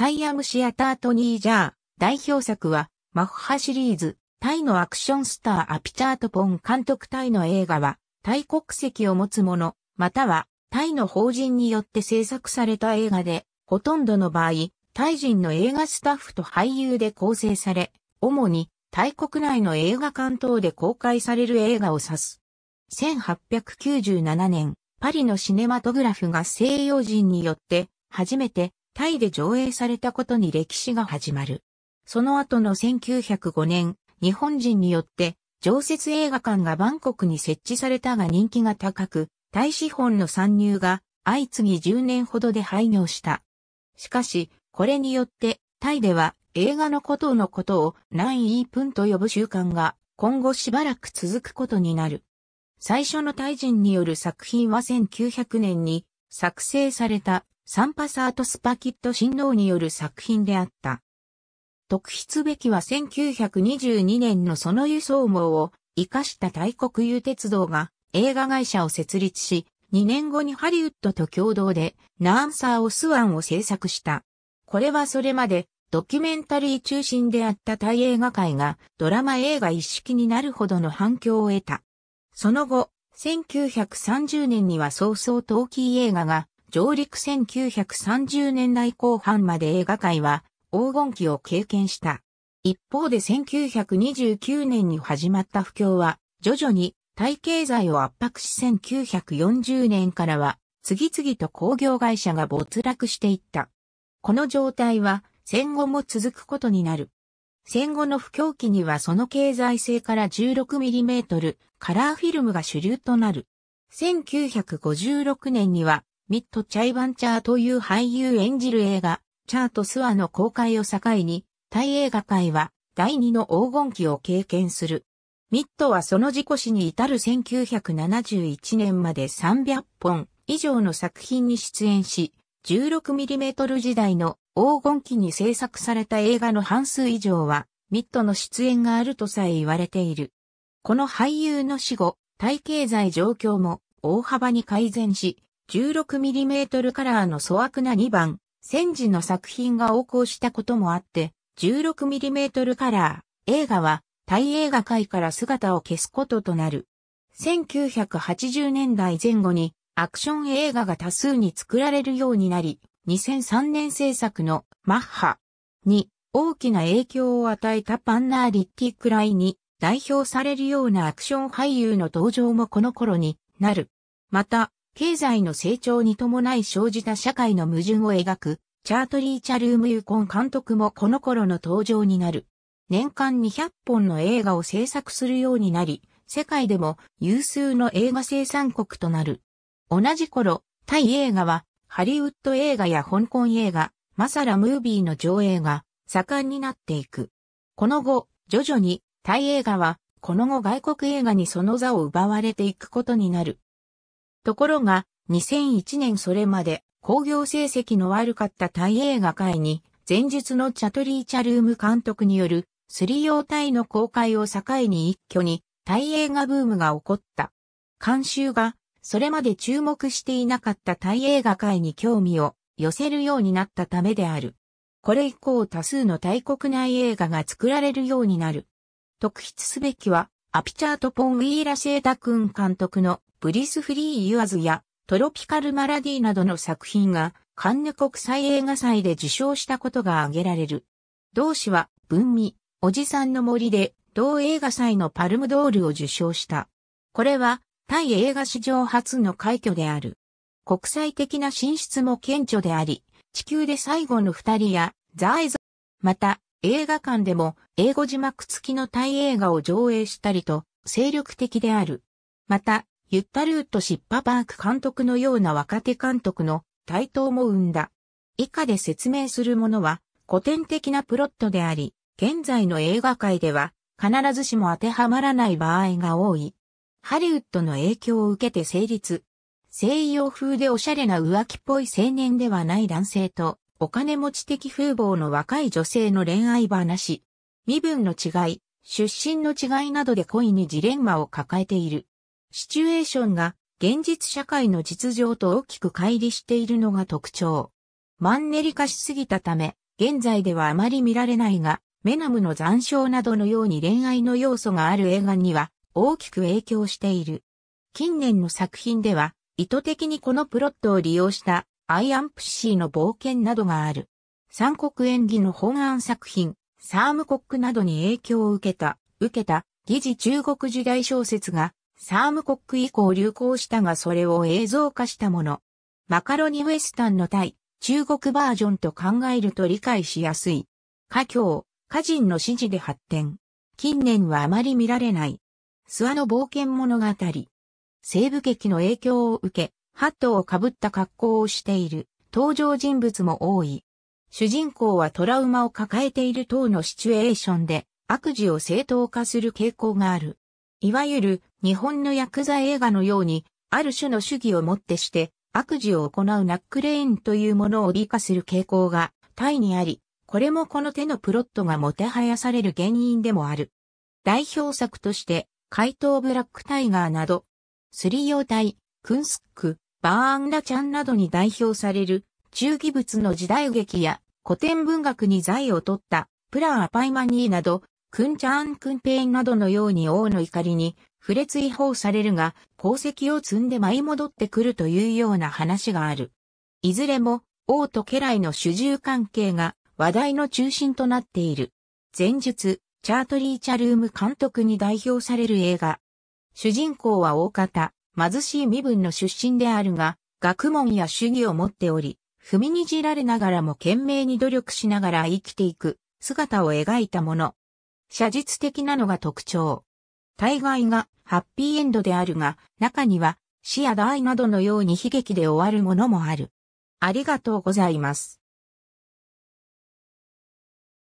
サイアムシアタートニージャー、代表作は、マッハシリーズ、タイのアクションスターアピチャートポン監督タイの映画は、タイ国籍を持つ者、または、タイの法人によって制作された映画で、ほとんどの場合、タイ人の映画スタッフと俳優で構成され、主に、タイ国内の映画館等で公開される映画を指す。1897年、パリのシネマトグラフが西洋人によって、初めてタイで上映されたことに歴史が始まる。その後の1905年、日本人によって常設映画館がバンコクに設置されたが人気が高く、タイ資本の参入が相次ぎ10年ほどで廃業した。しかし、これによってタイでは映画のことのことを何イープンと呼ぶ習慣が今後しばらく続くことになる。最初のタイ人による作品は1900年に作成されたサンパサート・スパキット新郎による作品であった。特筆べきは1922年のその輸送網を生かした大国有鉄道が映画会社を設立し、2年後にハリウッドと共同でナーンサー・オスワンを制作した。これはそれまでドキュメンタリー中心であった大映画界がドラマ映画一式になるほどの反響を得た。その後、1930年には早々トーキー映画が上陸1930年代後半まで映画界は黄金期を経験した。一方で1929年に始まった不況は徐々に体経済を圧迫し1940年からは次々と工業会社が没落していった。この状態は戦後も続くことになる。戦後の不況期にはその経済性から 16mm カラーフィルムが主流となる。1956年にはミット・チャイバンチャーという俳優演じる映画、チャート・スワの公開を境に、タイ映画界は第二の黄金期を経験する。ミットはその事故死に至る1971年まで300本以上の作品に出演し、16mm 時代の黄金期に制作された映画の半数以上は、ミットの出演があるとさえ言われている。この俳優の死後、タイ経済状況も大幅に改善し、16mm カラーの粗悪な2番、戦時の作品が横行したこともあって、16mm カラー、映画は、大映画界から姿を消すこととなる。1980年代前後に、アクション映画が多数に作られるようになり、2003年制作のマッハに大きな影響を与えたパンナーリッティくらいに代表されるようなアクション俳優の登場もこの頃になる。また、経済の成長に伴い生じた社会の矛盾を描く、チャートリー・チャルーム・ユコン監督もこの頃の登場になる。年間200本の映画を制作するようになり、世界でも有数の映画生産国となる。同じ頃、タイ映画は、ハリウッド映画や香港映画、マサラムービーの上映が盛んになっていく。この後、徐々にタイ映画は、この後外国映画にその座を奪われていくことになる。ところが、2001年それまで工業成績の悪かったタイ映画界に、前述のチャトリー・チャルーム監督による、スリタイの公開を境に一挙に、タイ映画ブームが起こった。監修が、それまで注目していなかったタイ映画界に興味を寄せるようになったためである。これ以降多数のタイ国内映画が作られるようになる。特筆すべきは、アピチャート・ポン・ウィーラ・シェータ君監督のブリスフリー・ユアズやトロピカル・マラディなどの作品がカンヌ国際映画祭で受賞したことが挙げられる。同氏は文味、おじさんの森で同映画祭のパルムドールを受賞した。これはタイ映画史上初の快挙である。国際的な進出も顕著であり、地球で最後の二人やザアイゾ、また映画館でも英語字幕付きのタイ映画を上映したりと精力的である。また、ゆったルートシッパバーク監督のような若手監督の台頭も生んだ。以下で説明するものは古典的なプロットであり、現在の映画界では必ずしも当てはまらない場合が多い。ハリウッドの影響を受けて成立。西洋風でおしゃれな浮気っぽい青年ではない男性と、お金持ち的風貌の若い女性の恋愛話。身分の違い、出身の違いなどで恋にジレンマを抱えている。シチュエーションが現実社会の実情と大きく乖離しているのが特徴。マンネリ化しすぎたため、現在ではあまり見られないが、メナムの残照などのように恋愛の要素がある映画には大きく影響している。近年の作品では、意図的にこのプロットを利用したアイアンプッシーの冒険などがある。三国演技の本案作品、サームコックなどに影響を受けた、受けた、疑似中国時代小説がサームコック以降流行したがそれを映像化したもの。マカロニウエスタンの対中国バージョンと考えると理解しやすい。家境、家人の指示で発展。近年はあまり見られない。諏訪の冒険物語。西部劇の影響を受け、ハットをかぶった格好をしている登場人物も多い。主人公はトラウマを抱えている等のシチュエーションで悪事を正当化する傾向がある。いわゆる日本の薬剤映画のように、ある種の主義をもってして、悪事を行うナックレインというものを美化する傾向が、タイにあり、これもこの手のプロットがもてはやされる原因でもある。代表作として、怪盗ブラックタイガーなど、スリヨイ、クンスック、バーンラちゃんなどに代表される、中義物の時代劇や古典文学に財を取った、プラーパイマニーなど、クンチャーンクンペインなどのように王の怒りに、触れ追放されるが、功績を積んで舞い戻ってくるというような話がある。いずれも、王と家来の主従関係が話題の中心となっている。前述、チャートリー・チャルーム監督に代表される映画。主人公は大方、貧しい身分の出身であるが、学問や主義を持っており、踏みにじられながらも懸命に努力しながら生きていく姿を描いたもの。写実的なのが特徴。大概がハッピーエンドであるが、中には死や大などのように悲劇で終わるものもある。ありがとうございます。